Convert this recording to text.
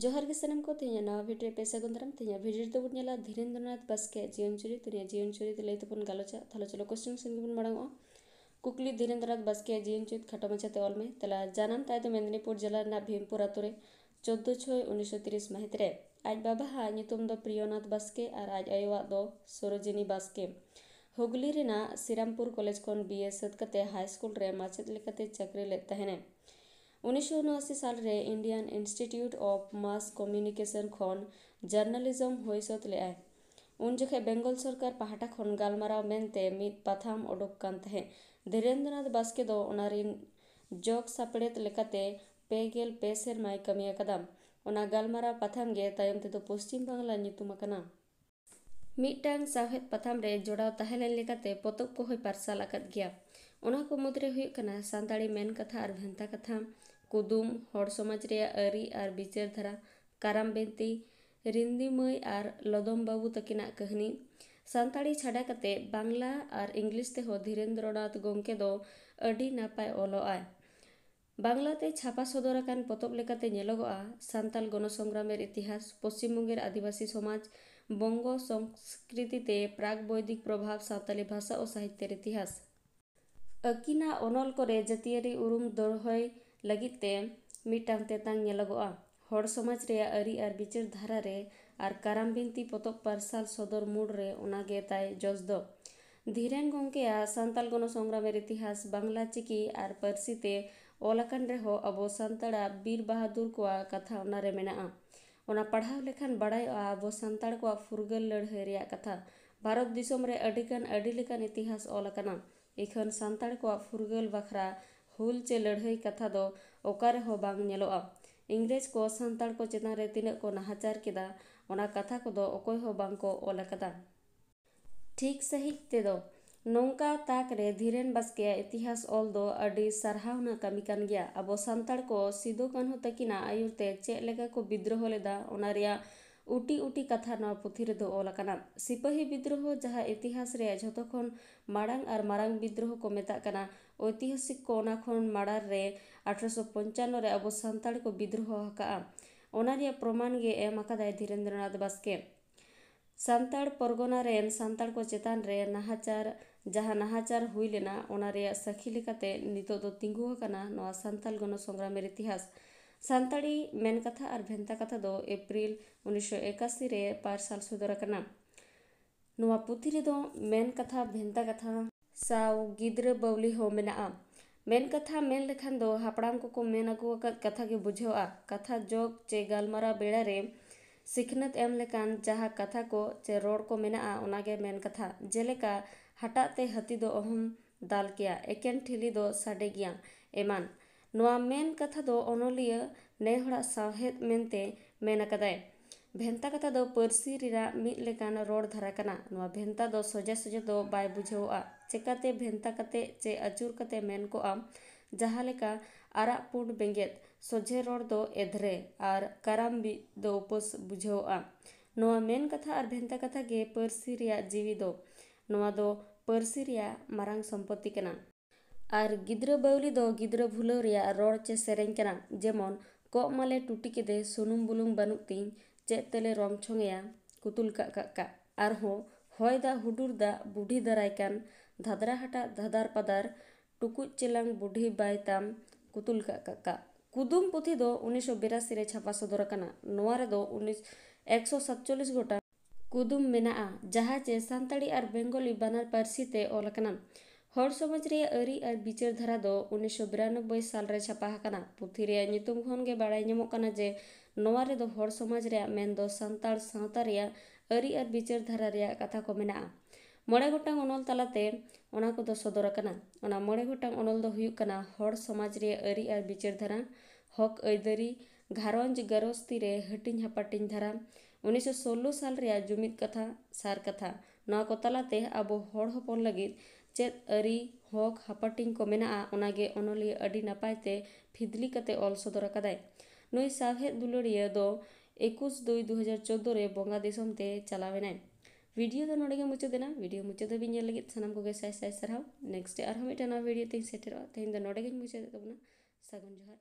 जोहर के सामने को तेज नवा भिडियो पे गुंदर तेज भिडियो तो बोला धीरेन्द्रनाथ बास्के जीवन चुरी तेज जीवन चुरी लय तो गलोचा थलोचलो क्वेश्चन सुनबू माड़ा कुकली धीरेन्द्रनाथ बास्के जीवन चुरी खाटो माचाते अलमे तेला जानम तय तो जिला ना भीमपुर आतुरे चौदह छय उन्नीस सौ तिर आज बाबा हाँ प्रियनाथ बास्के और आज आयोवा Sarojini Baske Hooghly Serampore college B S सदे हाईस्कुल मचे चाकरी लेने उन्नीस साल रे Indian Institute of Mass Communication खन जर्नलिज्म होइसत ले उन जखे बेंगल सरकार पहाटा खन गालमाराव मेंते पाथाम ओडक कान धीरेन्द्रनाथ बास्के दो ओनारिन जोग सापड़ेत लेकाते पेगेल पेसेर माय कमी अकदम ओना पाथाम तो पश्चिम बांग्ला नितुम अकना मिटांग सावहेत पाथाम रे जोड़ाव तहलेन को होई पारसाल अकत गया ᱚᱱᱟ ᱠᱚ ᱢᱩᱫᱽᱨᱮ ᱦᱩᱭᱩᱜ ᱠᱟᱱᱟ ᱥᱟᱱᱛᱟᱲᱤ ᱢᱮᱱ ᱠᱟᱛᱷᱟ ᱟᱨ ᱵᱷᱮᱱᱛᱟ ᱠᱟᱛᱷᱟ ᱠᱩᱫᱩᱢ ᱦᱚᱲ ᱥᱚᱢᱟᱡᱽ ᱨᱮᱭᱟᱜ ᱟᱹᱨᱤ ᱟᱨ ᱵᱤᱪᱟᱹᱨ ᱫᱷᱟᱨᱟ ᱠᱟᱨᱟᱢ ᱵᱤᱱᱛᱤ ᱨᱤᱱᱫᱤ ᱢᱟᱹᱭ ᱟᱨ ᱞᱚᱫᱚᱢ ᱵᱟᱹᱵᱩ ᱛᱟᱹᱠᱤᱱᱟᱜ ᱠᱟᱹᱦᱱᱤ ᱥᱟᱱᱛᱟᱲᱤ ᱪᱷᱟᱰᱟ ᱠᱟᱛᱮ ᱵᱟᱝᱞᱟ ᱟᱨ ᱤᱝᱞᱤᱥ ᱛᱮᱦᱚᱸ ᱫᱷᱤᱨᱮᱱᱫᱨᱚᱱᱟᱛᱷ ᱜᱚᱢᱠᱮ ᱫᱚ ᱟᱹᱰᱤ ᱱᱟᱯᱟᱭ ᱚᱞᱚᱜ ᱟᱭ ᱵᱟᱝᱞᱟᱛᱮ ᱪᱷᱟᱯᱟ ᱥᱚᱫᱚᱨ ᱟᱠᱟᱱ ᱯᱚᱛᱚᱵ ᱞᱮᱠᱟᱛᱮ ᱧᱮᱞᱚᱜᱚᱜᱼᱟ ᱥᱟᱱᱛᱟᱞ ᱜᱚᱱᱚᱥᱚᱝᱜᱨᱟᱢᱮᱨ ᱤᱛᱤᱦᱟᱥ ᱯᱚᱥᱪᱤᱢᱵᱚᱝᱜᱮᱨ ᱟᱹᱫᱤᱵᱟᱹᱥᱤ ᱥᱚᱢᱟᱡᱽ ᱵᱚᱝᱜᱚ ᱥᱚᱝᱥᱠᱨᱤᱛᱤᱛᱮ ᱯᱨᱟᱜᱽ ᱵᱳᱭᱫᱤᱠ ᱯᱨᱚᱵᱷᱟᱵᱽ ᱥᱟᱶᱛᱟᱞᱤ ᱵᱷᱟᱥᱟ ও সাহিত্যের ইতিহাস ᱟᱹᱠᱤᱱᱟᱜ ᱚᱱᱚᱞ ᱠᱚᱨᱮ ᱡᱟᱹᱛᱤᱭᱟᱹᱨᱤ ᱩᱨᱩᱢ ᱫᱚᱦᱚᱭ ᱞᱟᱹᱜᱤᱫ ᱛᱮ ᱢᱤᱫᱴᱟᱝ ᱛᱮᱛᱟᱝ ᱧᱮᱞᱚᱜᱚᱜᱼᱟ ᱦᱚᱲ ᱥᱚᱢᱟᱡᱽ ᱨᱮᱭᱟᱜ ᱟᱹᱨᱤ ᱟᱨ ᱵᱤᱪᱟᱹᱨ ᱫᱷᱟᱨᱟ ᱨᱮ ᱟᱨ ᱠᱟᱨᱟᱢ ᱵᱤᱱᱛᱤ ᱯᱚᱛᱚᱵ ᱯᱟᱨᱥᱟᱞ ᱥᱚᱫᱚᱨ ᱢᱩᱲ ᱨᱮ ᱚᱱᱟᱜᱮ ᱛᱟᱭ ᱡᱚᱥ ᱫᱚ ᱫᱷᱤᱨᱮᱱ ᱜᱚᱝᱠᱮᱭᱟᱜ ᱥᱟᱱᱛᱟᱞ ᱜᱚᱱᱚ ᱥᱚᱝᱜᱨᱟᱢᱮᱨ ᱤᱛᱤᱦᱟᱥ ᱵᱟᱝᱞᱟ ᱪᱤᱠᱤ ᱟᱨ ᱯᱟᱹᱨᱥᱤ ᱛᱮ ᱚᱞ ᱟᱠᱟᱱ ᱨᱮᱦᱚᱸ ᱟᱵᱚ ᱥᱟᱱᱛᱟᱲᱟᱜ ᱵᱤᱨ ᱵᱟᱦᱟᱫᱩᱨ ᱠᱚᱣᱟᱜ ᱠᱟᱛᱷᱟ ᱚᱱᱟᱨᱮ ᱢᱮᱱᱟᱜᱼᱟ ᱚᱱᱟ ᱯᱟᱲᱦᱟᱣ ᱞᱮᱠᱷᱟᱱ ᱵᱟᱰᱟᱭᱚᱜᱼᱟ ᱟᱵᱚ ᱥᱟᱱᱛᱟᱲ ᱠᱚᱣᱟᱜ ᱯᱷᱩᱨᱜᱟᱹᱞ ᱞᱟᱹᱲᱦᱟᱹᱭ ᱨᱮᱭᱟᱜ ᱠᱟᱛᱷᱟ ᱵᱷᱟᱨᱚᱛ ᱫᱤᱥᱚᱢ ᱨᱮ ᱟᱹᱰᱤᱜᱟᱱ ᱟᱹᱰᱤ ᱞᱮᱠᱟᱱ ᱤᱛᱤᱦᱟᱥ ᱚᱞ ᱟᱠᱟᱱᱟ ᱮᱠᱷᱚᱱ ᱥᱟᱱᱛᱟᱲ ᱠᱚᱣᱟᱜ ᱯᱷᱩᱨᱜᱟᱹᱞ ᱵᱟᱠᱷᱨᱟ ᱦᱩᱞ ᱪᱮ ᱞᱟᱹᱲᱦᱟᱹᱭ ᱠᱟᱛᱷᱟ ᱫᱚ ᱚᱠᱟ ᱨᱮᱦᱚᱸ ᱵᱟᱝ ᱧᱮᱞᱚᱜᱼᱟ ᱤᱝᱨᱮᱡᱽ ᱠᱚ ᱥᱟᱱᱛᱟᱲ ᱠᱚ ᱪᱮᱛᱟᱱ ᱨᱮ ᱛᱤᱱᱟᱹᱜ ᱠᱚ ᱱᱟᱦᱟᱪᱟᱨ ᱠᱮᱫᱟ ᱚᱱᱟ ᱠᱟᱛᱷᱟ ᱠᱚᱫᱚ ᱚᱠᱚᱭ ᱦᱚᱸ ᱵᱟᱝ ᱠᱚ ᱚᱞ ᱟᱠᱟᱫᱟ ᱴᱷᱤᱠ ᱥᱟᱺᱦᱤᱡ ᱛᱮᱫᱚ ᱱᱚᱝᱠᱟ ᱛᱟᱠ ᱨᱮ ᱫᱷᱤᱨᱮᱱ ᱵᱟᱥᱠᱮᱭᱟᱜ ᱤᱛᱤᱦᱟᱥ ᱚᱞ ᱫᱚ ᱟᱹᱰᱤ ᱥᱟᱨᱦᱟᱣᱱᱟ ᱠᱟᱹᱢᱤ ᱠᱟᱱ ᱜᱮᱭᱟ ᱟᱵᱚ ᱥᱟᱱᱛᱟᱲ ᱠᱚ ᱥᱤᱫᱩ ᱠᱟᱹᱱᱦᱩ ᱛᱟᱹᱠᱤᱱᱟᱜ ᱟᱹᱭᱩᱨ ᱛᱮ ᱪᱮᱫ ᱞᱮᱠᱟ ᱠᱚ ᱵᱤᱫᱽᱫᱨᱳᱦᱚ ᱞᱮᱫᱟ ᱚᱱᱟ ᱨᱮᱭᱟᱜ ᱩᱴᱤ ᱩᱴᱤ ᱠᱟᱛᱷᱟ ᱱᱚᱣᱟ ᱯᱩᱛᱷᱤ ᱨᱮᱫᱚ ᱚᱞ ᱟᱠᱟᱱᱟ ᱥᱤᱯᱟᱹᱦᱤ ᱵᱤᱫᱽᱫᱨᱳᱦᱚ ᱡᱟᱦᱟᱸ ᱤᱛᱤᱦᱟᱥ ᱨᱮᱭᱟᱜ ᱡᱷᱚᱛᱚ ᱠᱷᱚᱱ ᱢᱟᱲᱟᱝ ᱟᱨ ᱢᱟᱨᱟᱝ ᱵᱤᱫᱽᱫᱨᱳᱦᱚ ᱠᱚ ᱢᱮᱛᱟᱜ ᱠᱟᱱᱟ ᱳᱭᱛᱤᱦᱟᱥᱤᱠ ᱠᱚ ᱚᱱᱟ ᱠᱷᱚᱱ ᱢᱟᱲᱟᱝ ᱨᱮ ᱟᱴᱷᱨᱚᱥᱚ ᱯᱚᱧᱪᱟᱱᱱᱚ ᱨᱮ ᱟᱵᱚ ᱥᱟᱱᱛᱟᱲ ᱠᱚ ᱵᱤᱫᱽᱨᱳᱦᱚ ᱟᱠᱟᱜᱼᱟ ᱚᱱᱟ ᱨᱮᱭᱟᱜ ᱯᱨᱚᱢᱟᱱ ᱜᱮ ᱮᱢ ᱟᱠᱟᱫᱟᱭ ᱫᱷᱤᱨᱮᱱᱫᱨᱚᱱᱟᱛᱷ ᱵᱟᱥᱠᱮ ᱥᱟᱱᱛᱟᱲ ᱯᱚᱨᱜᱚᱱᱟ ᱨᱮᱱ ᱥᱟᱱᱛᱟᱲ ᱠᱚ ᱪᱮᱛᱟᱱ ᱨᱮ ᱱᱟᱦᱟᱪᱟᱨ ᱡᱟᱦᱟᱸ ᱱᱟᱦᱟᱪᱟᱨ ᱦᱩᱭ ᱞᱮᱱᱟ ᱚᱱᱟ ᱨᱮᱭᱟᱜ ᱥᱟᱹᱠᱷᱤ ᱞᱮᱠᱟᱛᱮ ᱱᱤᱛᱚᱜ ᱫᱚ ᱛᱤᱸᱜᱩ ᱟᱠᱟᱱᱟ ᱱᱚᱣᱟ ᱥᱟᱱᱛᱟᱞ ᱜᱚᱱᱚ ᱥᱚᱝᱜᱨᱟᱢᱮᱨ ᱤᱛᱤᱦᱟᱥ ᱥᱟᱱᱛᱟᱲᱤ ᱢᱮᱱ ᱠᱟᱛᱷᱟ ᱟᱨ ᱵᱷᱮᱱᱛᱟ ᱠᱟᱛᱷᱟ ᱫᱚ ᱮᱯᱨᱤᱞ ᱩᱱᱤᱥᱥᱚ ᱮᱠᱟᱥᱤ ᱨᱮ ᱯᱟᱨᱥᱟᱞ ᱥᱚᱫᱚᱨ ᱟᱠᱟᱱᱟ ᱱᱚᱣᱟ ᱯᱩᱛᱷᱤ ᱨᱮᱫᱚ ᱢᱮᱱ ᱠᱟᱛᱷᱟ ᱵᱷᱮᱱᱛᱟ ᱠᱟᱛᱷᱟ ᱥᱟᱶ ᱜᱤᱫᱽᱨᱟᱹ ᱵᱟᱹᱣᱞᱤ ᱦᱚᱸ ᱢᱮᱱᱟᱜᱼᱟ ᱢᱮᱱ ᱠᱟᱛᱷᱟ ᱢᱮᱱ ᱞᱮᱠᱷᱟᱱ ᱫᱚ ᱦᱟᱯᱲᱟᱢ ᱠᱚᱠᱚ ᱢᱮᱱ ᱟᱹᱜᱩ ᱟᱠᱟᱫ ᱠᱟᱛᱷᱟ ᱜᱮ ᱵᱩᱡᱷᱟᱹᱜᱼᱟ ᱠᱟᱛᱷᱟ ᱡᱚᱜ ᱪᱮ ᱜᱟᱞᱢᱟᱨᱟᱣ ᱵᱮᱲᱟᱨᱮ ᱥᱤᱠᱷᱱᱟᱹᱛ ᱮᱢ ᱞᱮᱠᱟᱱ ᱡᱟᱦᱟᱸ ᱠᱟᱛᱷᱟ ᱠᱚ ᱪᱮ ᱨᱚᱲ ᱠᱚ ᱢᱮᱱᱟᱜᱼᱟ ᱚᱱᱟᱜᱮ ᱢᱮᱱ ᱠᱟᱛᱷᱟ ᱡᱮᱞᱮᱠᱟ ᱦᱟᱴᱟᱜ ᱛᱮ ᱦᱟᱹᱛᱤ ᱫᱚ ᱚᱦᱚᱢ ᱫᱟᱞ ᱠᱮᱭᱟ ᱮᱠᱮᱱ ᱴᱷᱤᱞᱤ ᱫᱚ ᱥᱟᱰᱮ ᱜᱮᱭᱟ ᱮᱢᱟᱱ कथा दो अनोलिया नए हड़ा सहेद मनते मेनकदाय भेंता कथा दो पर्सी मिलकर रोड धारा करना नुआ भेंता दो सोजा सोजे दो बाय बुझेवा चेकाते भेंता कते चे अचूर कते मेन को आम जहां लेका आरा पुंड बेंगेत सोजे रोड दो एधरे आर करम भी दो उपस बुझेवा नुआ मेन कथा आर भेंता कथा गे पर्सी जीवी दो नुआ दो पर्सी मारांग संपत्ति कना ᱟᱨ ᱜᱤᱫᱽᱨᱟᱹ ᱵᱟᱹᱣᱞᱤ ᱫᱚ ᱜᱤᱫᱽᱨᱟᱹ ᱵᱷᱩᱞᱟᱹᱣ ᱨᱮᱭᱟᱜ ᱨᱚᱲ ᱪᱮ ᱥᱮᱨᱮᱧ ᱠᱟᱱᱟ ᱡᱮᱢᱚᱱ ᱠᱚᱜ ᱢᱟᱞᱮ ᱴᱩᱴᱤ ᱠᱮᱫᱮ ᱥᱩᱱᱩᱢ ᱵᱩᱞᱩᱝ ᱵᱟᱹᱱᱩᱜ ᱛᱤᱧ ᱪᱮᱫ ᱛᱮᱞᱮ ᱨᱚᱢᱪᱷᱚᱝᱮᱭᱟ ᱠᱩᱛᱩᱞ ᱠᱟᱜ ᱠᱟᱜ ᱠᱟᱜ ᱟᱨᱦᱚᱸ ᱦᱚᱭ ᱫᱟᱜ ᱦᱩᱰᱩᱨ ᱫᱟᱜ ᱵᱩᱰᱷᱤ ᱫᱟᱨᱟᱭ ᱠᱟᱱ ᱫᱷᱟᱫᱨᱟ ᱦᱟᱴᱟᱜ ᱫᱷᱟᱫᱟᱨ ᱯᱟᱫᱟᱨ ᱴᱩᱠᱩᱡ ᱪᱮᱞᱟᱝ ᱵᱩᱰᱷᱤ ᱵᱟᱭ ᱛᱟᱢ ᱠᱩᱛᱩᱞ ᱠᱟᱜ ᱠᱟᱜ ᱠᱟᱜ কুদুম পুঁথি দো উনিশশো বিরাশি রে ছাপা সদর আকানা নোয়া রেদো উনিশ একশো সাতচল্লিশ গোটা কুদুম মেনাআ ᱡᱟᱦᱟᱸ ᱪᱮ ᱥᱟᱱᱛᱟᱲᱤ ᱟᱨ ᱵᱮᱝᱜᱚᱞᱤ ᱵᱟᱱᱟᱨ ᱯᱟᱹᱨᱥᱤ ᱛᱮ ᱚᱞ ᱟᱠᱟᱱᱟ ᱦᱚᱲ ᱥᱚᱢᱟᱡᱽ ᱨᱮᱭᱟᱜ ᱟᱹᱨᱤ ᱟᱨ ᱵᱤᱪᱟᱹᱨ ᱫᱷᱟᱨᱟ ᱫᱚ ᱩᱱᱤᱥᱥᱚ ᱵᱤᱨᱟᱱᱚᱵᱵᱚᱭ ᱥᱟᱞᱨᱮ ᱪᱷᱟᱯᱟ ᱟᱠᱟᱱᱟ ᱯᱩᱛᱷᱤ ᱨᱮᱭᱟᱜ ᱧᱩᱛᱩᱢ ᱠᱷᱚᱱᱜᱮ ᱵᱟᱲᱟᱭ ᱧᱟᱢᱚᱜ ᱠᱟᱱᱟ ᱡᱮ ᱱᱚᱣᱟ ᱨᱮᱫᱚ ᱦᱚᱲ ᱥᱚᱢᱟᱡᱽ ᱨᱮᱭᱟᱜ ᱢᱮᱱᱫᱚ ᱥᱟᱱᱛᱟᱲ ᱥᱟᱶᱛᱟ ᱨᱮᱭᱟᱜ ᱟᱹᱨᱤ ᱟᱨ ᱵᱤᱪᱟᱹᱨ ᱫᱷᱟᱨᱟ ᱨᱮᱭᱟᱜ ᱠᱟᱛᱷᱟ ᱠᱚ ᱢᱮᱱᱟᱜᱼᱟ ᱢᱚᱬᱮ ᱜᱚᱴᱟᱝ ᱚᱱᱚᱞ ᱛᱟᱞᱟᱛᱮ ᱚᱱᱟ ᱠᱚᱫᱚ ᱥᱚᱫᱚᱨ ᱟᱠᱟᱱᱟ ᱚᱱᱟ ᱢᱚᱬᱮ ᱜᱚᱴᱟᱝ ᱚᱱᱚᱞ ᱫᱚ ᱦᱩᱭᱩᱜ ᱠᱟᱱᱟ ᱦᱚᱲ ᱥᱚᱢᱟᱡᱽ ᱨᱮᱭᱟᱜ ᱟᱹᱨᱤ ᱟᱨ ᱵᱤᱪᱟᱹᱨ ᱫᱷᱟᱨᱟ ᱦᱚᱠ ᱟᱹᱭᱫᱟᱹᱨᱤ ᱜᱷᱟᱨᱚᱸᱡᱽ ᱜᱟᱨᱚᱥᱛᱤ ᱨᱮ ᱦᱟᱹᱴᱤᱧ ᱦᱟᱯᱟᱴᱤᱧ ᱫᱷᱟᱨᱟ ᱩᱱᱤᱥᱥᱚ ᱥᱳᱞᱞᱳ ᱥᱟᱞ ᱨᱮᱭᱟᱜ ᱡᱩᱢᱤᱫ ᱠᱟᱛᱷᱟ ᱥᱟᱨ ᱠᱟᱛᱷᱟ ᱱᱚᱣᱟ ᱠᱚ ᱛᱟᱞᱟᱛᱮ ᱟᱵᱚ ᱦᱚᱲ ᱦᱚᱯᱚᱱ ᱞᱟᱹᱜᱤᱫ ᱪᱮᱫ ᱟᱹᱨᱤ ᱦᱚᱠ ᱦᱟᱯᱟᱴᱤᱧ ᱠᱚ ᱢᱮᱱᱟᱜᱼᱟ ᱚᱱᱟᱜᱮ ᱚᱱᱚᱞᱤᱭᱟᱹ ᱟᱹᱰᱤ ᱱᱟᱯᱟᱭᱛᱮ ᱯᱷᱤᱫᱽᱞᱤ ᱠᱟᱛᱮ ᱚᱞ ᱥᱚᱫᱚᱨ ᱟᱠᱟᱫᱟᱭ ᱱᱩᱭ ᱥᱟᱶᱦᱮᱫ ᱫᱩᱞᱟᱹᱲᱤᱭᱟᱹ ᱫᱚ ᱮᱠᱩᱥ ᱫᱩᱭ ᱫᱩ ᱦᱟᱡᱟᱨ ᱪᱳᱫᱽᱫᱳ ᱨᱮ ᱵᱚᱸᱜᱟ ᱫᱤᱥᱚᱢ ᱛᱮ ᱪᱟᱞᱟᱣᱮᱱᱟᱭ वीडियो तो नोड़े मुचाद वीडियो मुचाद भी नल सामान को साय साय सारा नेक्स्ट डे और मिट्टन वीडियो तीन सेटर तेज नोड़े मुचाद तबना सगन जोहार